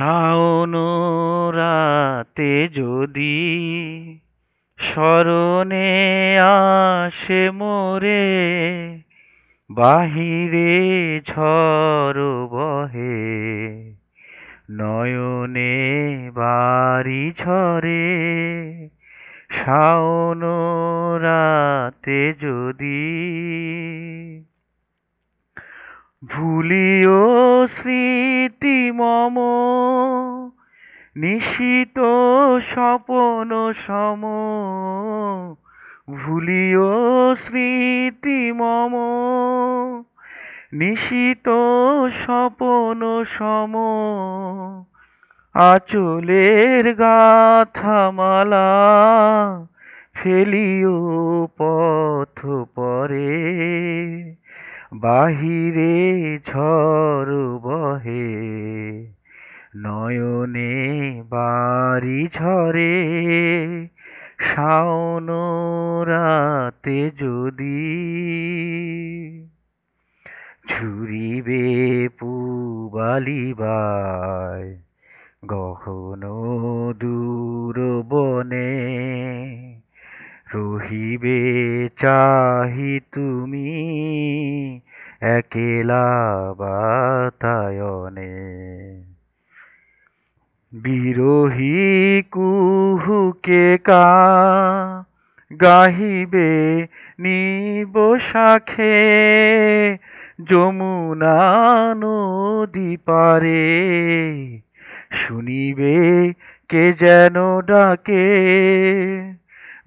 শাওন রাতে যদি শরণে আসে মোরে বাহিরে ঝড় বহে নয়নে বাড়ি ঝরে শাওন রাতে যদি ভুলিও স্মৃতি মম নিশিত স্বপন সম ভুলিও স্মৃতি মম নিশিত স্বপন সম আচলের গাথামালা ফেলিও পথ পরে বাহিরে ঝড় ঝরে শাওন রাতে যদি ঝুরিবে পুবালি বায় গহন দূর বনে রহিবে চাহি তুমি একেলা বাতায়নে বিরোহী কা গাহিবে নিব শাখে যমুনা নদী পারে শুনিবে কে যেন ডাকে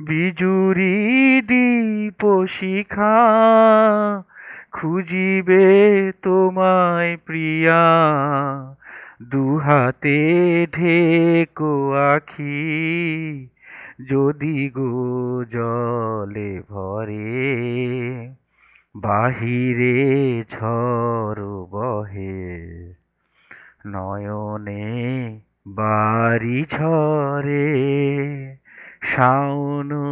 বিজুরি দীপ শিখা খুঁজিবে তোমায় প্রিয়া দুহাতে ঢেকো আখি যদি গো জলে ভরে বাহিরে ঝড় বহে নয়নে বাড়ি ছড়ে শাওনু